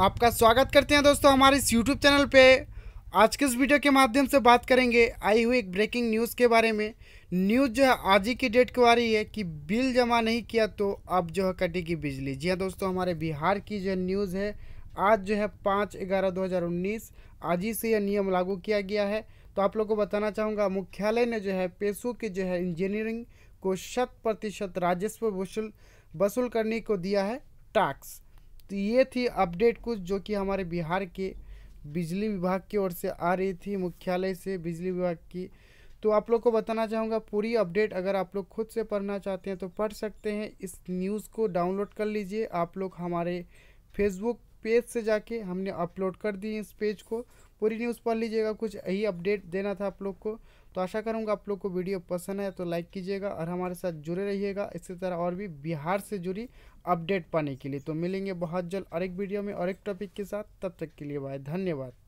आपका स्वागत करते हैं दोस्तों हमारे इस यूट्यूब चैनल पे आज के इस वीडियो के माध्यम से बात करेंगे आई हुई एक ब्रेकिंग न्यूज़ के बारे में न्यूज़ जो है आज ही की डेट को आ रही है कि बिल जमा नहीं किया तो अब जो है कटेगी बिजली जी हाँ दोस्तों हमारे बिहार की जो न्यूज़ है आज जो है पाँच ग्यारह दो आज ही से यह नियम लागू किया गया है तो आप लोग को बताना चाहूँगा मुख्यालय ने जो है पेशों के जो है इंजीनियरिंग को शत प्रतिशत राजस्व वसूल वसूल करने को दिया है टैक्स तो ये थी अपडेट कुछ जो कि हमारे बिहार के बिजली विभाग की ओर से आ रही थी मुख्यालय से बिजली विभाग की तो आप लोग को बताना चाहूँगा पूरी अपडेट अगर आप लोग खुद से पढ़ना चाहते हैं तो पढ़ सकते हैं इस न्यूज़ को डाउनलोड कर लीजिए आप लोग हमारे फेसबुक पेज से जाके हमने अपलोड कर दी इस पेज को पूरी न्यूज़ पढ़ लीजिएगा कुछ यही अपडेट देना था आप लोग को तो आशा करूँगा आप लोग को वीडियो पसंद है तो लाइक कीजिएगा और हमारे साथ जुड़े रहिएगा इसी तरह और भी बिहार से जुड़ी अपडेट पाने के लिए तो मिलेंगे बहुत जल्द और एक वीडियो में और एक टॉपिक के साथ तब तक के लिए बाय धन्यवाद